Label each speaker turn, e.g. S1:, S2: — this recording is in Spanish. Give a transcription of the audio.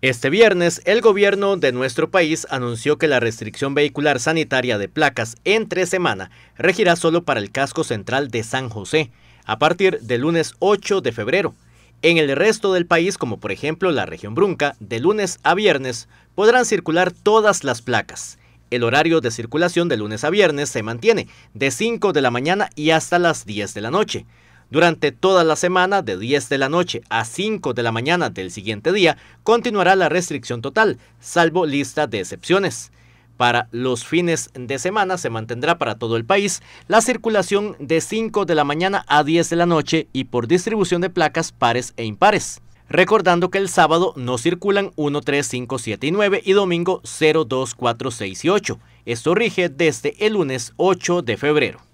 S1: Este viernes, el gobierno de nuestro país anunció que la restricción vehicular sanitaria de placas entre semana regirá solo para el casco central de San José, a partir del lunes 8 de febrero. En el resto del país, como por ejemplo la región Brunca, de lunes a viernes podrán circular todas las placas. El horario de circulación de lunes a viernes se mantiene de 5 de la mañana y hasta las 10 de la noche. Durante toda la semana, de 10 de la noche a 5 de la mañana del siguiente día, continuará la restricción total, salvo lista de excepciones. Para los fines de semana se mantendrá para todo el país la circulación de 5 de la mañana a 10 de la noche y por distribución de placas pares e impares. Recordando que el sábado no circulan 1, 3, 5, 7 y 9 y domingo 0, 2, 4, 6 y 8. Esto rige desde el lunes 8 de febrero.